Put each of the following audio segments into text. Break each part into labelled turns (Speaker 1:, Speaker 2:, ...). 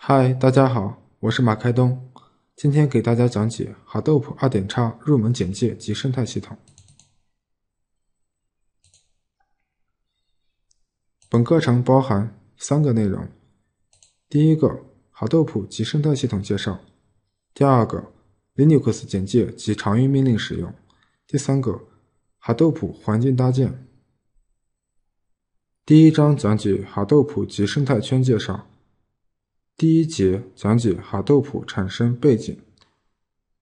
Speaker 1: 嗨，大家好，我是马开东。今天给大家讲解 Hadoop 二点叉入门简介及生态系统。本课程包含三个内容：第一个，o 豆普及生态系统介绍；第二个，Linux 简介及常用命令使用；第三个，o 豆普环境搭建。第一章讲解 o 豆普及生态圈介绍。第一节讲解哈杜普产生背景，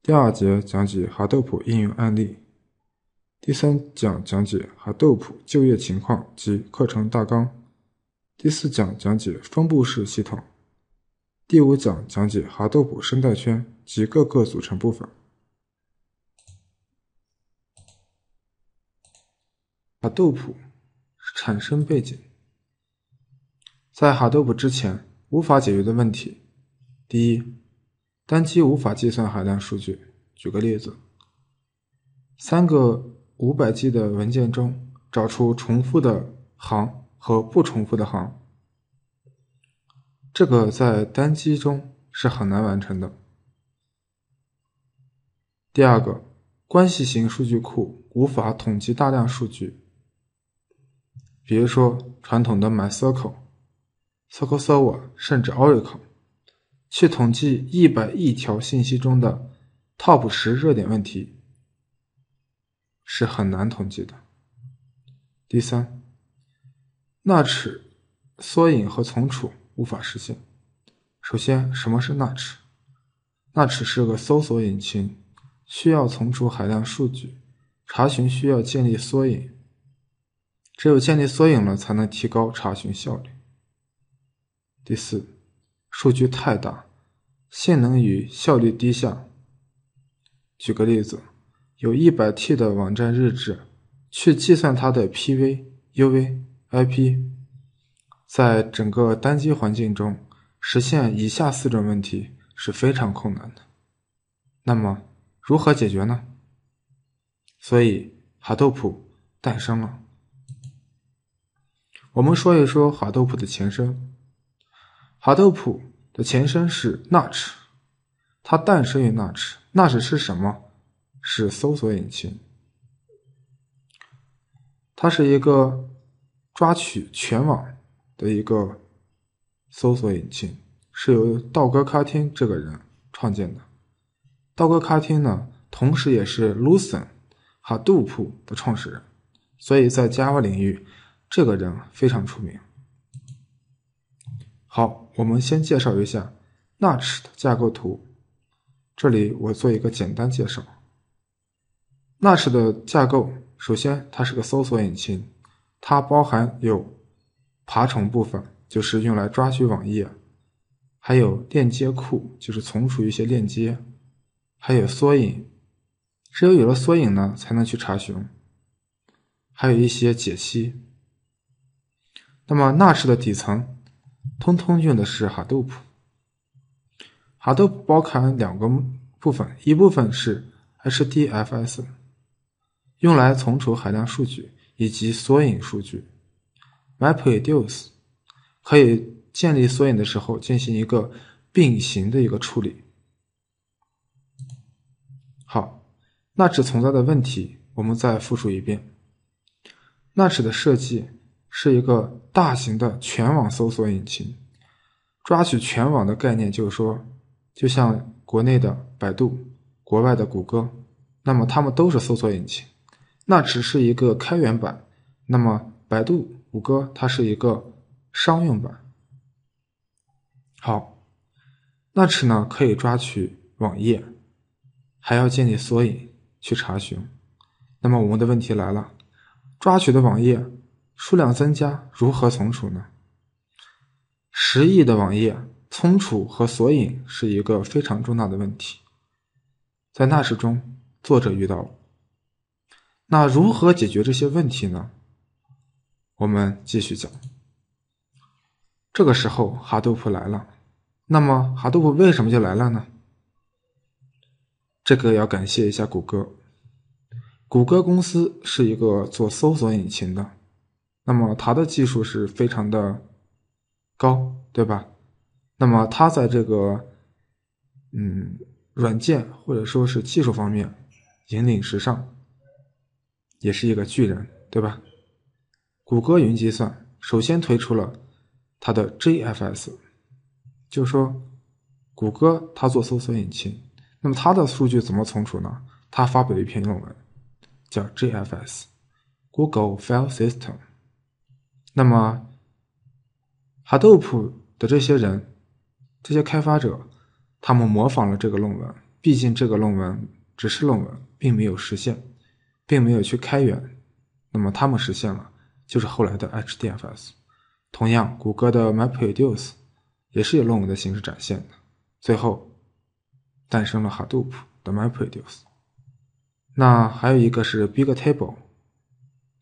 Speaker 1: 第二节讲解哈杜普应用案例，第三讲讲解哈杜普就业情况及课程大纲，第四讲讲解分布式系统，第五讲讲解哈杜普生态圈及各个组成部分。哈杜普产生背景，在哈杜普之前。无法解决的问题：第一，单机无法计算海量数据。举个例子，三个五百 G 的文件中找出重复的行和不重复的行，这个在单机中是很难完成的。第二个，关系型数据库无法统计大量数据，比如说传统的 MySQL。s o k o s r v r 甚至 Oracle 去统计一百亿条信息中的 Top 十热点问题，是很难统计的。第三，纳尺缩影和存储无法实现。首先，什么是纳尺？纳尺是个搜索引擎，需要存储海量数据，查询需要建立缩影，只有建立缩影了，才能提高查询效率。第四，数据太大，性能与效率低下。举个例子，有一百 T 的网站日志，去计算它的 PV、UV、IP，在整个单机环境中实现以下四种问题是非常困难的。那么，如何解决呢？所以，哈杜普诞生了。我们说一说哈杜普的前身。哈杜普的前身是 Nutch，它诞生于 Nutch。n t c h 是什么？是搜索引擎。它是一个抓取全网的一个搜索引擎，是由道格卡汀这个人创建的。道格卡汀呢，同时也是 Lucene、杜普的创始人，所以在 Java 领域，这个人非常出名。好，我们先介绍一下 Notch 的架构图。这里我做一个简单介绍。Notch 的架构，首先它是个搜索引擎，它包含有爬虫部分，就是用来抓取网页，还有链接库，就是存储一些链接，还有缩影。只有有了缩影呢，才能去查询，还有一些解析。那么 Notch 的底层。通通用的是 Hadoop，Hadoop 包含两个部分，一部分是 HDFS，用来存储海量数据以及索引数据；MapReduce 可以建立索引的时候进行一个并行的一个处理。好，纳只存在的问题，我们再复述一遍：纳什的设计。是一个大型的全网搜索引擎，抓取全网的概念，就是说，就像国内的百度，国外的谷歌，那么它们都是搜索引擎。那只是一个开源版，那么百度、谷歌它是一个商用版。好，那只呢可以抓取网页，还要建立索引去查询。那么我们的问题来了，抓取的网页。数量增加，如何存储呢？十亿的网页存储和索引是一个非常重大的问题。在那时中，作者遇到了。那如何解决这些问题呢？我们继续讲。这个时候哈杜普来了。那么哈杜普为什么就来了呢？这个要感谢一下谷歌。谷歌公司是一个做搜索引擎的。那么它的技术是非常的高，对吧？那么它在这个嗯软件或者说是技术方面引领时尚，也是一个巨人，对吧？谷歌云计算首先推出了它的 GFS，就是说谷歌它做搜索引擎，那么它的数据怎么存储呢？它发表一篇论文叫 GFS，Google File System。那么，Hadoop 的这些人、这些开发者，他们模仿了这个论文。毕竟这个论文只是论文，并没有实现，并没有去开源。那么他们实现了，就是后来的 HDFS。同样，谷歌的 MapReduce 也是以论文的形式展现的，最后诞生了 Hadoop 的 MapReduce。那还有一个是 Big Table，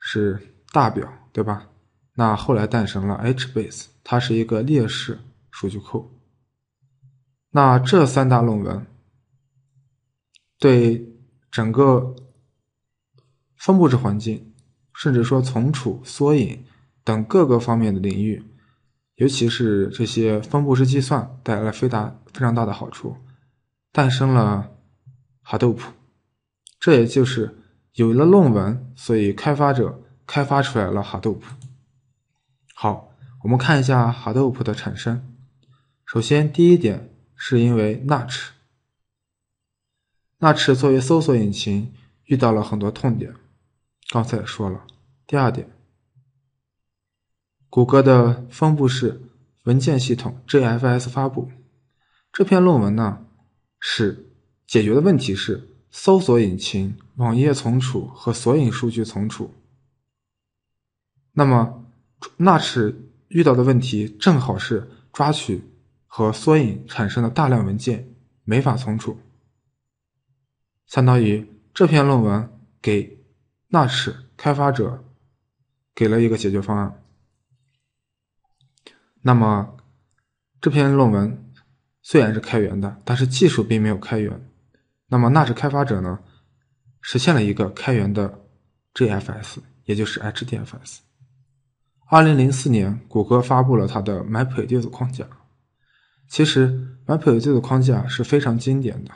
Speaker 1: 是大表，对吧？那后来诞生了 HBase，它是一个列式数据库。那这三大论文对整个分布式环境，甚至说存储、索引等各个方面的领域，尤其是这些分布式计算带来了非常非常大的好处，诞生了 Hadoop。这也就是有了论文，所以开发者开发出来了 Hadoop。好，我们看一下 Hadoop 的产生。首先，第一点是因为 Nutch，Nutch 作为搜索引擎遇到了很多痛点，刚才也说了。第二点，谷歌的分布式文件系统 JFS 发布。这篇论文呢，是解决的问题是搜索引擎网页存储和索引数据存储。那么。那时遇到的问题正好是抓取和索引产生的大量文件没法存储。相当于这篇论文给纳什开发者给了一个解决方案。那么这篇论文虽然是开源的，但是技术并没有开源。那么纳什开发者呢，实现了一个开源的 JFS，也就是 HDFS。二零零四年，谷歌发布了它的 MapReduce 框架。其实 MapReduce 框架是非常经典的，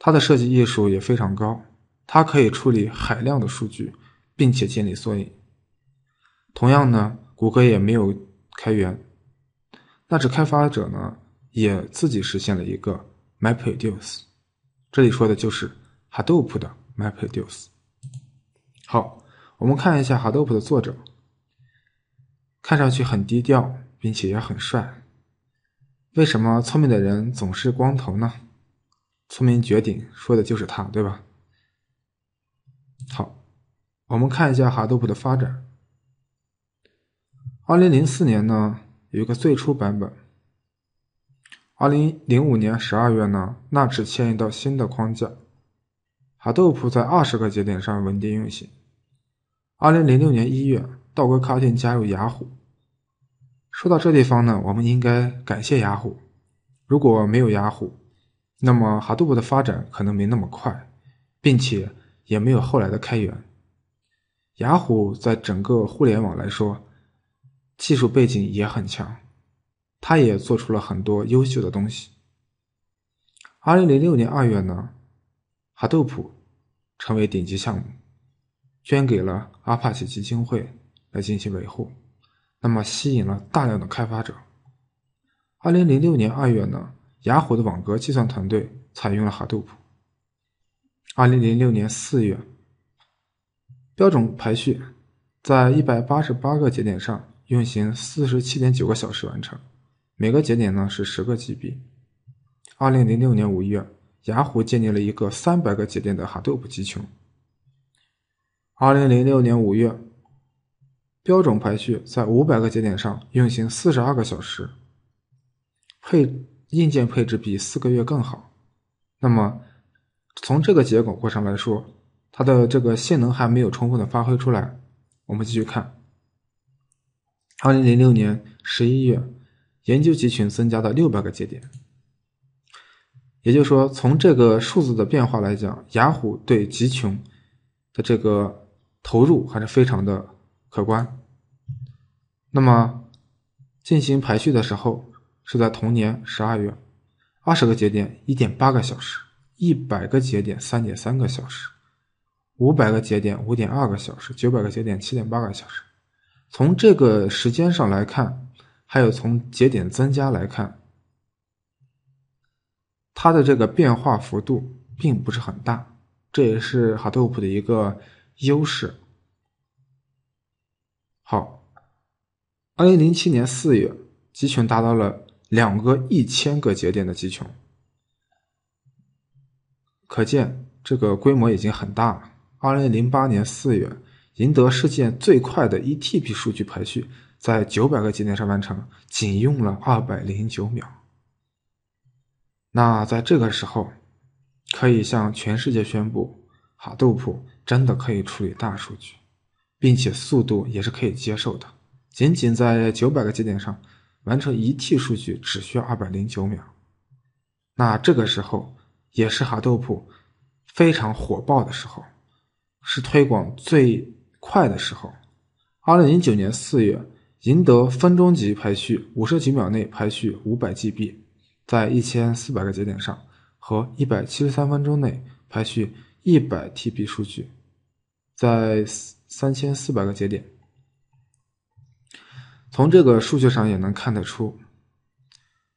Speaker 1: 它的设计艺术也非常高，它可以处理海量的数据，并且建立索引。同样呢，谷歌也没有开源，那只开发者呢也自己实现了一个 MapReduce，这里说的就是 Hadoop 的 MapReduce。好，我们看一下 Hadoop 的作者。看上去很低调，并且也很帅。为什么聪明的人总是光头呢？聪明绝顶说的就是他，对吧？好，我们看一下哈杜普的发展。二零零四年呢，有一个最初版本。二零零五年十二月呢，纳只迁移到新的框架。哈杜普在二十个节点上稳定运行。二零零六年一月，道格·卡廷加入雅虎。说到这地方呢，我们应该感谢雅虎。如果没有雅虎，那么 Hadoop 的发展可能没那么快，并且也没有后来的开源。雅虎在整个互联网来说，技术背景也很强，它也做出了很多优秀的东西。二零零六年二月呢，Hadoop 成为顶级项目，捐给了 Apache 基金会来进行维护。那么吸引了大量的开发者。二零零六年二月呢，雅虎的网格计算团队采用了 Hadoop。二零零六年四月，标准排序在一百八十八个节点上运行四十七点九个小时完成，每个节点呢是十个 GB。二零零六年五月，雅虎建立了一个三百个节点的 Hadoop 集群。二零零六年五月。标准排序在五百个节点上运行四十二个小时，配硬件配置比四个月更好。那么从这个结果过程来说，它的这个性能还没有充分的发挥出来。我们继续看，二零零六年十一月，研究集群增加到六百个节点。也就是说，从这个数字的变化来讲，雅虎对集群的这个投入还是非常的可观。那么进行排序的时候是在同年十二月，二十个节点一点八个小时，一百个节点三点三个小时，五百个节点五点二个小时，九百个节点七点八个小时。从这个时间上来看，还有从节点增加来看，它的这个变化幅度并不是很大，这也是哈 o 普的一个优势。好。二零零七年四月，集群达到了两个一千个节点的集群，可见这个规模已经很大了。二零零八年四月，赢得世界最快的一 T B 数据排序，在九百个节点上完成，仅用了二百零九秒。那在这个时候，可以向全世界宣布，哈杜普真的可以处理大数据，并且速度也是可以接受的。仅仅在九百个节点上完成一 T 数据，只需二百零九秒。那这个时候也是哈豆普非常火爆的时候，是推广最快的时候。二零零九年四月，赢得分钟级排序，五十几秒内排序五百 GB，在一千四百个节点上，和一百七十三分钟内排序一百 TB 数据，在三千四百个节点。从这个数据上也能看得出，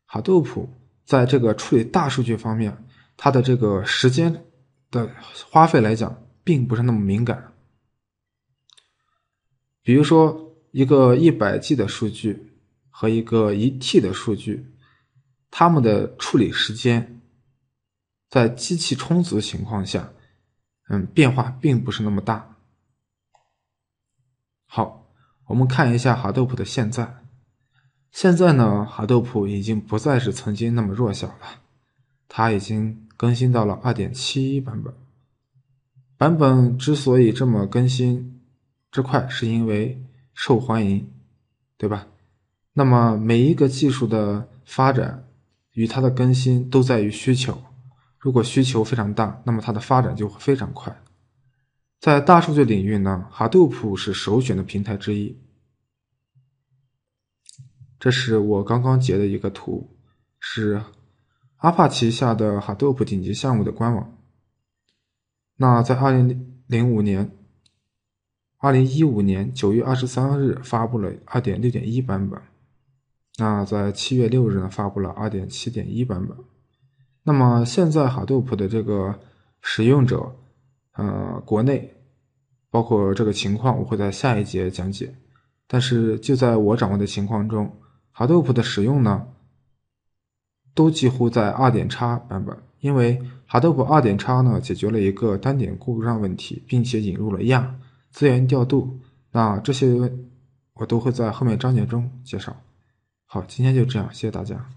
Speaker 1: 哈，Doop 在这个处理大数据方面，它的这个时间的花费来讲，并不是那么敏感。比如说，一个一百 G 的数据和一个一 T 的数据，它们的处理时间，在机器充足情况下，嗯，变化并不是那么大。好。我们看一下哈豆普的现在。现在呢，哈豆普已经不再是曾经那么弱小了，它已经更新到了二点七一版本。版本之所以这么更新之快，是因为受欢迎，对吧？那么每一个技术的发展与它的更新都在于需求，如果需求非常大，那么它的发展就会非常快。在大数据领域呢，Hadoop 是首选的平台之一。这是我刚刚截的一个图，是阿帕奇下的 Hadoop 顶级项目的官网。那在二零零五年，二零一五年九月二十三日发布了二点六点一版本，那在七月六日呢发布了二点七点一版本。那么现在 Hadoop 的这个使用者。呃，国内包括这个情况，我会在下一节讲解。但是就在我掌握的情况中，Hadoop 的使用呢，都几乎在2叉版本，因为 Hadoop 2叉呢解决了一个单点故障问题，并且引入了亚资源调度。那这些我都会在后面章节中介绍。好，今天就这样，谢谢大家。